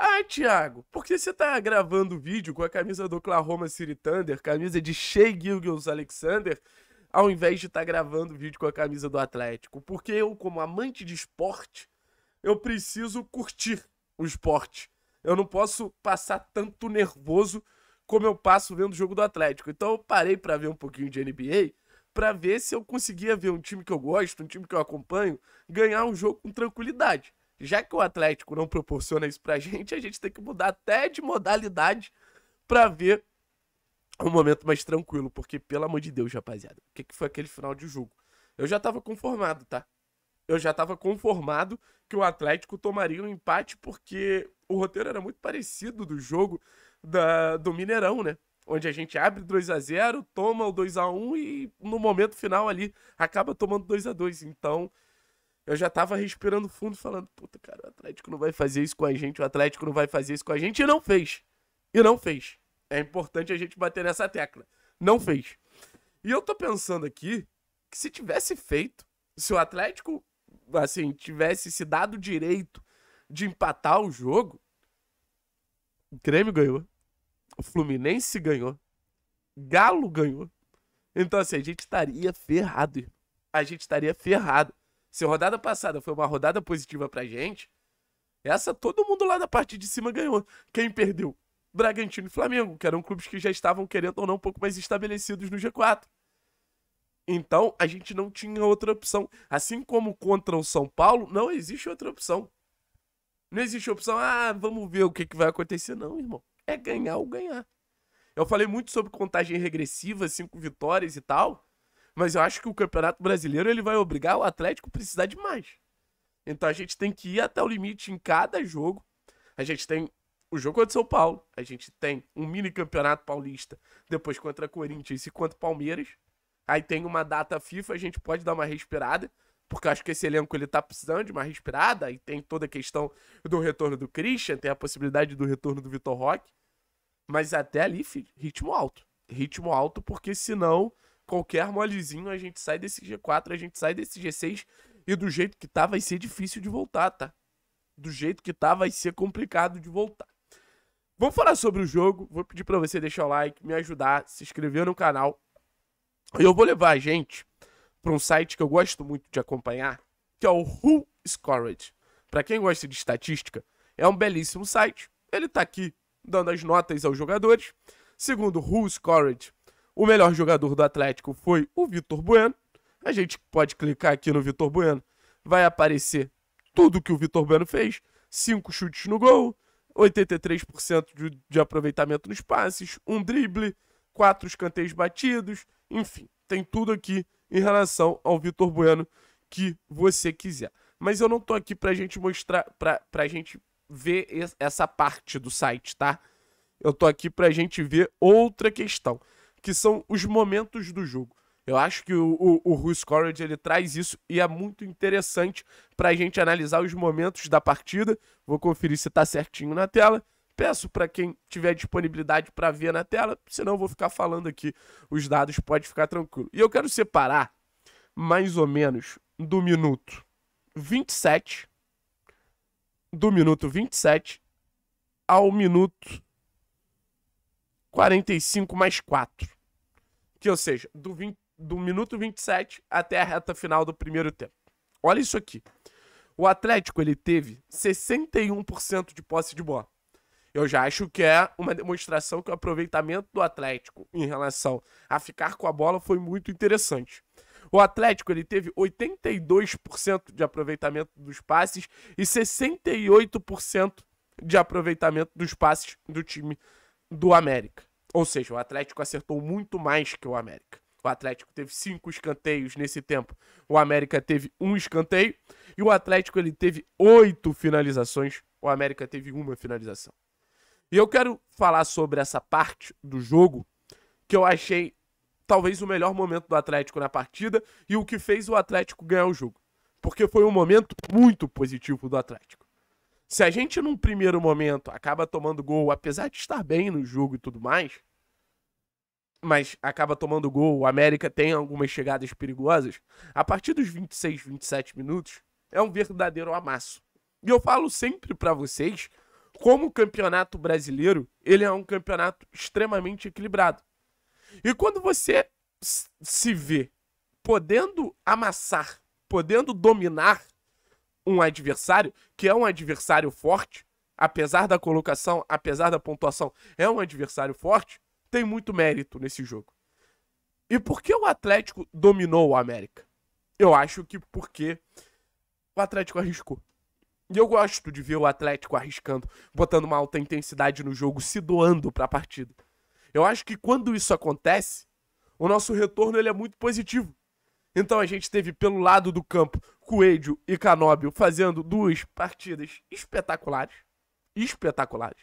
Ah, Thiago, por que você tá gravando vídeo com a camisa do Oklahoma City Thunder, camisa de Shea Gilgamesh Alexander, ao invés de estar tá gravando vídeo com a camisa do Atlético? Porque eu, como amante de esporte, eu preciso curtir o esporte. Eu não posso passar tanto nervoso como eu passo vendo o jogo do Atlético. Então eu parei para ver um pouquinho de NBA para ver se eu conseguia ver um time que eu gosto, um time que eu acompanho, ganhar um jogo com tranquilidade. Já que o Atlético não proporciona isso pra gente, a gente tem que mudar até de modalidade pra ver um momento mais tranquilo. Porque, pelo amor de Deus, rapaziada, o que, que foi aquele final de jogo? Eu já tava conformado, tá? Eu já tava conformado que o Atlético tomaria um empate, porque o roteiro era muito parecido do jogo da, do Mineirão, né? onde a gente abre 2 a 0 toma o 2 a 1 e no momento final ali acaba tomando 2 a 2 Então, eu já tava respirando fundo, falando: puta, cara, o Atlético não vai fazer isso com a gente, o Atlético não vai fazer isso com a gente, e não fez. E não fez. É importante a gente bater nessa tecla. Não fez. E eu tô pensando aqui que se tivesse feito, se o Atlético, assim, tivesse se dado o direito de empatar o jogo, o Grêmio ganhou. O Fluminense ganhou. Galo ganhou. Então, assim, a gente estaria ferrado, irmão. A gente estaria ferrado. Se a rodada passada foi uma rodada positiva pra gente, essa todo mundo lá da parte de cima ganhou. Quem perdeu? Bragantino e Flamengo, que eram clubes que já estavam, querendo ou não, um pouco mais estabelecidos no G4. Então, a gente não tinha outra opção. Assim como contra o São Paulo, não existe outra opção. Não existe opção, ah, vamos ver o que, que vai acontecer. Não, irmão. É ganhar ou ganhar. Eu falei muito sobre contagem regressiva, cinco vitórias e tal. Mas eu acho que o Campeonato Brasileiro ele vai obrigar o Atlético a precisar de mais. Então a gente tem que ir até o limite em cada jogo. A gente tem o jogo contra o São Paulo, a gente tem um mini campeonato paulista, depois contra Corinthians e contra Palmeiras. Aí tem uma data FIFA, a gente pode dar uma respirada, porque acho que esse elenco ele tá precisando de uma respirada. Aí tem toda a questão do retorno do Christian, tem a possibilidade do retorno do Vitor Roque. Mas até ali, filho, ritmo alto. Ritmo alto, porque senão qualquer molezinho, a gente sai desse G4, a gente sai desse G6. E do jeito que tá, vai ser difícil de voltar, tá? Do jeito que tá, vai ser complicado de voltar. Vamos falar sobre o jogo. Vou pedir para você deixar o like, me ajudar, se inscrever no canal. E eu vou levar a gente para um site que eu gosto muito de acompanhar, que é o Who Scored. Para quem gosta de estatística, é um belíssimo site. Ele tá aqui dando as notas aos jogadores. Segundo Who Scored, o melhor jogador do Atlético foi o Vitor Bueno. A gente pode clicar aqui no Vitor Bueno. Vai aparecer tudo que o Vitor Bueno fez: cinco chutes no gol, 83% de, de aproveitamento nos passes, um drible, quatro escanteios batidos, enfim, tem tudo aqui em relação ao Vitor Bueno que você quiser. Mas eu não tô aqui pra gente mostrar, pra, pra gente ver essa parte do site, tá? Eu tô aqui pra gente ver outra questão que são os momentos do jogo. Eu acho que o, o, o Russ Corridge, ele traz isso e é muito interessante para a gente analisar os momentos da partida. Vou conferir se está certinho na tela. Peço para quem tiver disponibilidade para ver na tela, senão vou ficar falando aqui os dados, pode ficar tranquilo. E eu quero separar mais ou menos do minuto 27, do minuto 27 ao minuto 45 mais 4. Que, ou seja, do, 20, do minuto 27 até a reta final do primeiro tempo. Olha isso aqui. O Atlético ele teve 61% de posse de bola. Eu já acho que é uma demonstração que o aproveitamento do Atlético em relação a ficar com a bola foi muito interessante. O Atlético ele teve 82% de aproveitamento dos passes e 68% de aproveitamento dos passes do time do América. Ou seja, o Atlético acertou muito mais que o América. O Atlético teve cinco escanteios nesse tempo. O América teve um escanteio e o Atlético ele teve oito finalizações. O América teve uma finalização. E eu quero falar sobre essa parte do jogo que eu achei talvez o melhor momento do Atlético na partida e o que fez o Atlético ganhar o jogo, porque foi um momento muito positivo do Atlético. Se a gente, num primeiro momento, acaba tomando gol, apesar de estar bem no jogo e tudo mais, mas acaba tomando gol, o América tem algumas chegadas perigosas, a partir dos 26, 27 minutos, é um verdadeiro amasso. E eu falo sempre para vocês como o campeonato brasileiro, ele é um campeonato extremamente equilibrado. E quando você se vê podendo amassar, podendo dominar um adversário, que é um adversário forte, apesar da colocação, apesar da pontuação, é um adversário forte, tem muito mérito nesse jogo. E por que o Atlético dominou o América? Eu acho que porque o Atlético arriscou. E eu gosto de ver o Atlético arriscando, botando uma alta intensidade no jogo, se doando para a partida. Eu acho que quando isso acontece, o nosso retorno ele é muito positivo. Então a gente teve pelo lado do campo Coelho e Canóbio fazendo duas partidas espetaculares. Espetaculares.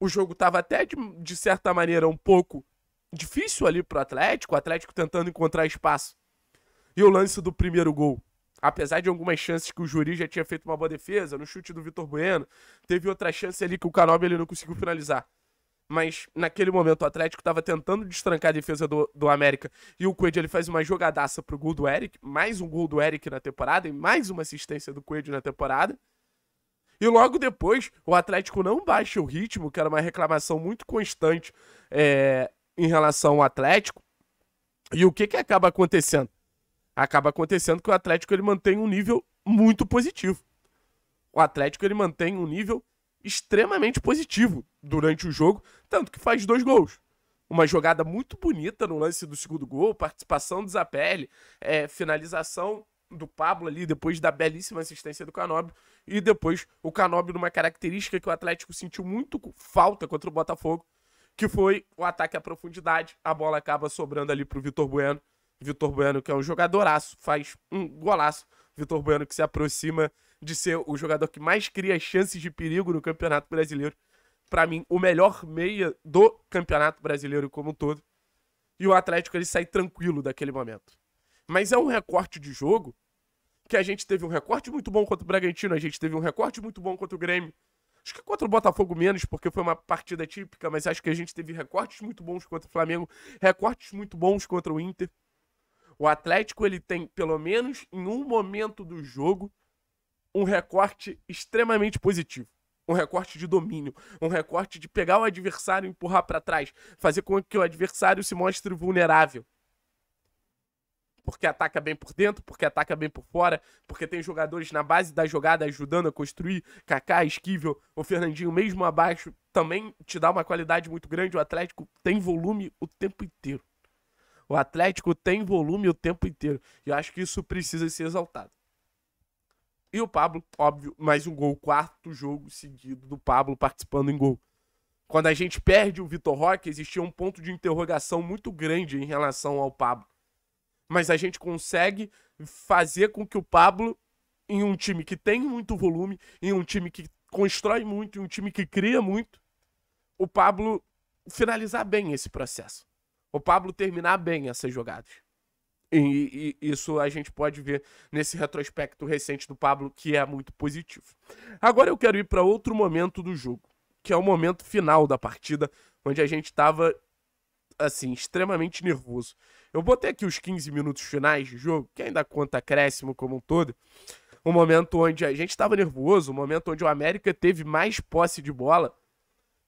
O jogo estava até, de, de certa maneira, um pouco difícil ali o Atlético. O Atlético tentando encontrar espaço. E o lance do primeiro gol. Apesar de algumas chances que o Juri já tinha feito uma boa defesa, no chute do Vitor Bueno, teve outra chance ali que o Canóbio ele não conseguiu finalizar mas naquele momento o Atlético estava tentando destrancar a defesa do, do América e o Coelho ele faz uma jogadaça pro gol do Eric, mais um gol do Eric na temporada e mais uma assistência do Coelho na temporada. E logo depois, o Atlético não baixa o ritmo, que era uma reclamação muito constante é, em relação ao Atlético. E o que, que acaba acontecendo? Acaba acontecendo que o Atlético ele mantém um nível muito positivo. O Atlético ele mantém um nível extremamente positivo durante o jogo, tanto que faz dois gols. Uma jogada muito bonita no lance do segundo gol, participação do Zapelli, é, finalização do Pablo ali, depois da belíssima assistência do Canobio, e depois o Canobio numa característica que o Atlético sentiu muito falta contra o Botafogo, que foi o ataque à profundidade. A bola acaba sobrando ali pro Vitor Bueno. Vitor Bueno, que é um jogadoraço, faz um golaço. Vitor Bueno que se aproxima de ser o jogador que mais cria chances de perigo no Campeonato Brasileiro. Para mim, o melhor meia do Campeonato Brasileiro como um todo. E o Atlético ele sai tranquilo daquele momento. Mas é um recorte de jogo que a gente teve um recorte muito bom contra o Bragantino, a gente teve um recorte muito bom contra o Grêmio. Acho que contra o Botafogo menos, porque foi uma partida típica, mas acho que a gente teve recortes muito bons contra o Flamengo, recortes muito bons contra o Inter. O Atlético ele tem, pelo menos em um momento do jogo, um recorte extremamente positivo. Um recorte de domínio, um recorte de pegar o adversário e empurrar para trás, fazer com que o adversário se mostre vulnerável. Porque ataca bem por dentro, porque ataca bem por fora, porque tem jogadores na base da jogada ajudando a construir. Kaká, Esquivel, o Fernandinho, mesmo abaixo, também te dá uma qualidade muito grande. O Atlético tem volume o tempo inteiro. O Atlético tem volume o tempo inteiro. E eu acho que isso precisa ser exaltado. E o Pablo, óbvio, mais um gol. Quarto jogo seguido do Pablo participando em gol. Quando a gente perde o Vitor Roque, existia um ponto de interrogação muito grande em relação ao Pablo. Mas a gente consegue fazer com que o Pablo, em um time que tem muito volume, em um time que constrói muito, em um time que cria muito, o Pablo finalizar bem esse processo. O Pablo terminar bem essas jogadas. E, e, isso a gente pode ver nesse retrospecto recente do Pablo, que é muito positivo. Agora eu quero ir para outro momento do jogo, que é o momento final da partida, onde a gente estava, assim, extremamente nervoso. Eu botei aqui os 15 minutos finais de jogo, que ainda conta acréscimo como um todo. Um momento onde a gente estava nervoso, um momento onde o América teve mais posse de bola.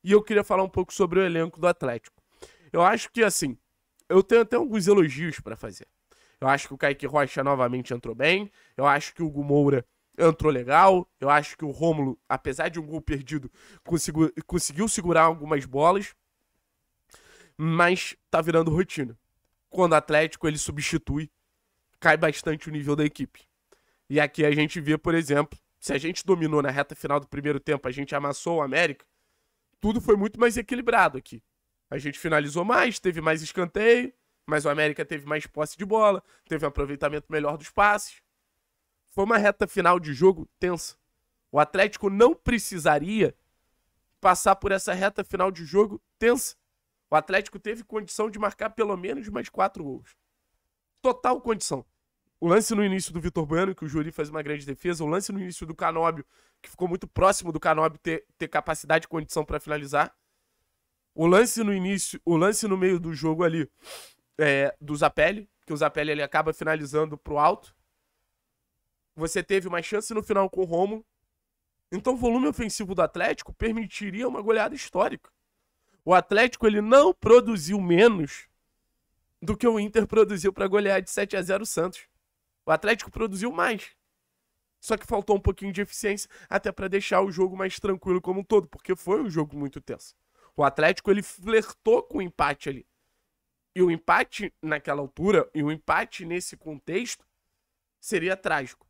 E eu queria falar um pouco sobre o elenco do Atlético. Eu acho que, assim, eu tenho até alguns elogios para fazer. Eu acho que o Kaique Rocha novamente entrou bem. Eu acho que o Hugo Moura entrou legal. Eu acho que o Rômulo, apesar de um gol perdido, conseguiu, conseguiu segurar algumas bolas. Mas tá virando rotina. Quando o Atlético ele substitui, cai bastante o nível da equipe. E aqui a gente vê, por exemplo, se a gente dominou na reta final do primeiro tempo, a gente amassou o América, tudo foi muito mais equilibrado aqui. A gente finalizou mais, teve mais escanteio, mas o América teve mais posse de bola, teve um aproveitamento melhor dos passes. Foi uma reta final de jogo tensa. O Atlético não precisaria passar por essa reta final de jogo tensa. O Atlético teve condição de marcar pelo menos mais quatro gols. Total condição. O lance no início do Vitor Bueno, que o Juri faz uma grande defesa. O lance no início do Canóbio, que ficou muito próximo do Canóbio ter, ter capacidade e condição para finalizar. O lance no início, o lance no meio do jogo ali, é, do Zapelli, que o Zapelli ele acaba finalizando pro alto. Você teve uma chance no final com o Romulo. Então o volume ofensivo do Atlético permitiria uma goleada histórica. O Atlético ele não produziu menos do que o Inter produziu para golear de 7 a 0 o Santos. O Atlético produziu mais. Só que faltou um pouquinho de eficiência até para deixar o jogo mais tranquilo como um todo, porque foi um jogo muito tenso. O Atlético ele flertou com o empate ali. E o empate naquela altura e o empate nesse contexto seria trágico.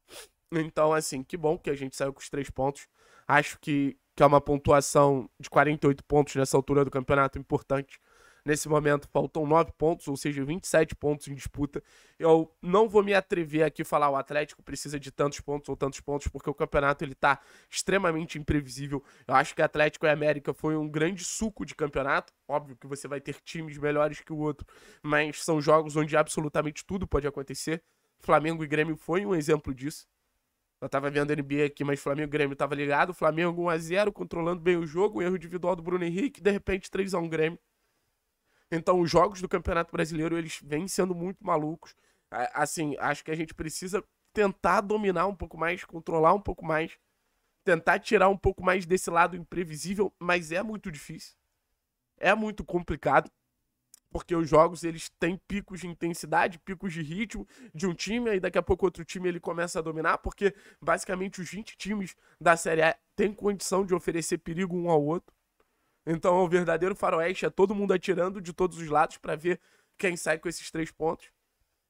Então, assim, que bom que a gente saiu com os três pontos. Acho que, que é uma pontuação de 48 pontos nessa altura do campeonato importante Nesse momento faltam 9 pontos, ou seja, 27 pontos em disputa. Eu não vou me atrever aqui a falar o Atlético precisa de tantos pontos ou tantos pontos, porque o campeonato ele tá extremamente imprevisível. Eu acho que Atlético e América foi um grande suco de campeonato. Óbvio que você vai ter times melhores que o outro, mas são jogos onde absolutamente tudo pode acontecer. Flamengo e Grêmio foi um exemplo disso. Eu tava vendo a NBA aqui, mas Flamengo e Grêmio tava ligado. Flamengo 1x0, controlando bem o jogo, um erro individual do Bruno Henrique, de repente 3x1 Grêmio. Então, os jogos do Campeonato Brasileiro, eles vêm sendo muito malucos. Assim, acho que a gente precisa tentar dominar um pouco mais, controlar um pouco mais, tentar tirar um pouco mais desse lado imprevisível, mas é muito difícil. É muito complicado, porque os jogos eles têm picos de intensidade, picos de ritmo de um time, aí daqui a pouco outro time ele começa a dominar, porque basicamente os 20 times da Série A têm condição de oferecer perigo um ao outro. Então, o verdadeiro faroeste é todo mundo atirando de todos os lados para ver quem sai com esses três pontos.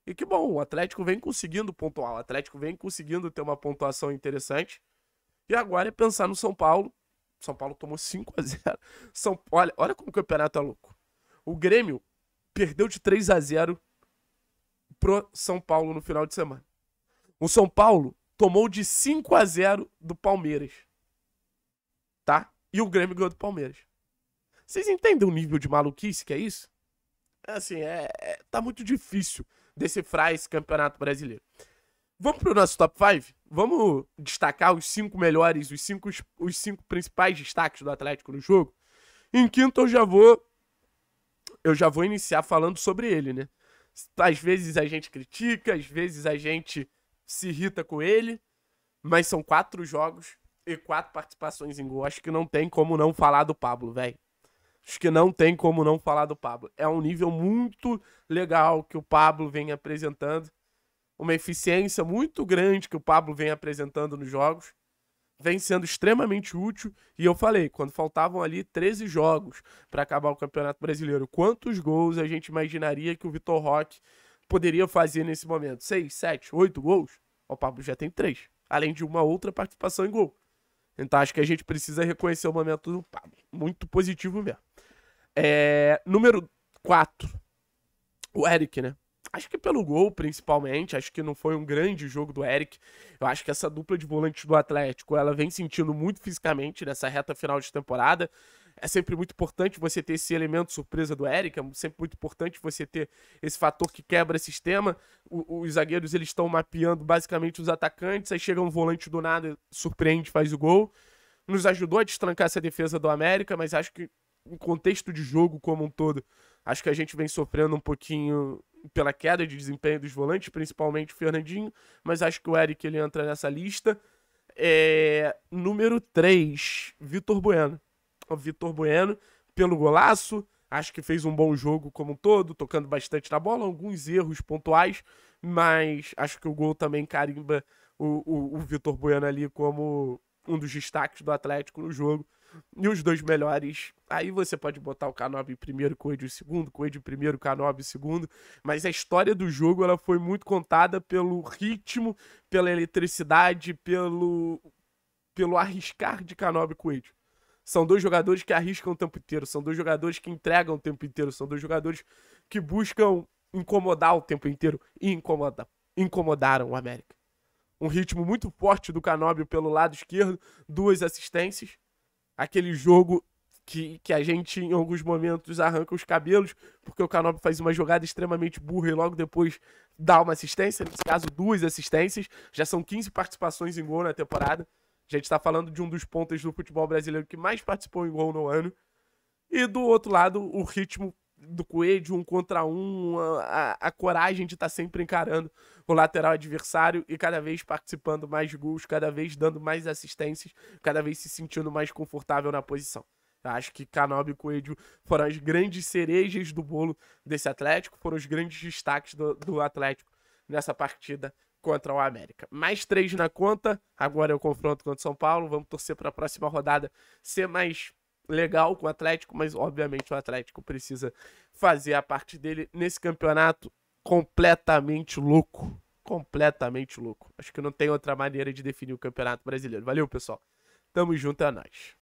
E que bom, o Atlético vem conseguindo pontuar, o Atlético vem conseguindo ter uma pontuação interessante. E agora é pensar no São Paulo. São Paulo tomou 5 a 0. São, olha, olha como o campeonato é louco. O Grêmio perdeu de 3 a 0 pro São Paulo no final de semana. O São Paulo tomou de 5 a 0 do Palmeiras. Tá? E o Grêmio ganhou do Palmeiras. Vocês entendem o nível de maluquice que é isso? É assim, é, é tá muito difícil decifrar esse campeonato brasileiro. Vamos pro nosso top 5? Vamos destacar os cinco melhores, os cinco, os cinco principais destaques do Atlético no jogo? Em quinto, eu já vou. Eu já vou iniciar falando sobre ele, né? Às vezes a gente critica, às vezes a gente se irrita com ele, mas são quatro jogos e quatro participações em gol. Acho que não tem como não falar do Pablo, velho acho que não tem como não falar do Pablo. É um nível muito legal que o Pablo vem apresentando, uma eficiência muito grande que o Pablo vem apresentando nos jogos, vem sendo extremamente útil. E eu falei, quando faltavam ali 13 jogos para acabar o Campeonato Brasileiro, quantos gols a gente imaginaria que o Vitor Roque poderia fazer nesse momento? 6, 7, 8 gols? O Pablo já tem 3, além de uma outra participação em gol. Então acho que a gente precisa reconhecer o momento do Pablo. Muito positivo mesmo. É, número 4. O Eric, né? Acho que pelo gol, principalmente. Acho que não foi um grande jogo do Eric. Eu acho que essa dupla de volantes do Atlético, ela vem sentindo muito fisicamente nessa reta final de temporada. É sempre muito importante você ter esse elemento surpresa do Eric. É sempre muito importante você ter esse fator que quebra sistema. O, os zagueiros eles estão mapeando basicamente os atacantes. Aí chega um volante do nada, surpreende, faz o gol. Nos ajudou a destrancar essa defesa do América, mas acho que o contexto de jogo como um todo, acho que a gente vem sofrendo um pouquinho pela queda de desempenho dos volantes, principalmente o Fernandinho, mas acho que o Eric ele entra nessa lista. É... número 3, Vitor Bueno. O Vitor Bueno, pelo golaço, acho que fez um bom jogo como um todo, tocando bastante na bola, alguns erros pontuais, mas acho que o gol também carimba o, o, o Vitor Bueno ali como um dos destaques do Atlético no jogo e os dois melhores. Aí você pode botar o k em primeiro, Coelho em segundo, Coelho em primeiro, k em segundo. Mas a história do jogo ela foi muito contada pelo ritmo, pela eletricidade, pelo, pelo arriscar de k e Coelho. São dois jogadores que arriscam o tempo inteiro, são dois jogadores que entregam o tempo inteiro, são dois jogadores que buscam incomodar o tempo inteiro e incomoda, incomodaram o América. Um ritmo muito forte do Canóbio pelo lado esquerdo, duas assistências aquele jogo que, que a gente, em alguns momentos, arranca os cabelos, porque o Canop faz uma jogada extremamente burra e logo depois dá uma assistência, nesse caso, duas assistências. Já são 15 participações em gol na temporada. A gente está falando de um dos pontos do futebol brasileiro que mais participou em gol no ano. E do outro lado, o ritmo do Coelho, um contra um, a, a coragem de estar tá sempre encarando o lateral adversário e cada vez participando mais gols, cada vez dando mais assistências, cada vez se sentindo mais confortável na posição. acho que Canobi e Coelho foram as grandes cerejas do bolo desse Atlético, foram os grandes destaques do, do Atlético nessa partida contra o América. Mais três na conta, agora é o confronto contra o São Paulo, vamos torcer para a próxima rodada ser mais legal com o Atlético, mas obviamente o Atlético precisa fazer a parte dele nesse campeonato completamente louco. Completamente louco. Acho que não tem outra maneira de definir o campeonato brasileiro. Valeu, pessoal. Tamo junto, é nóis.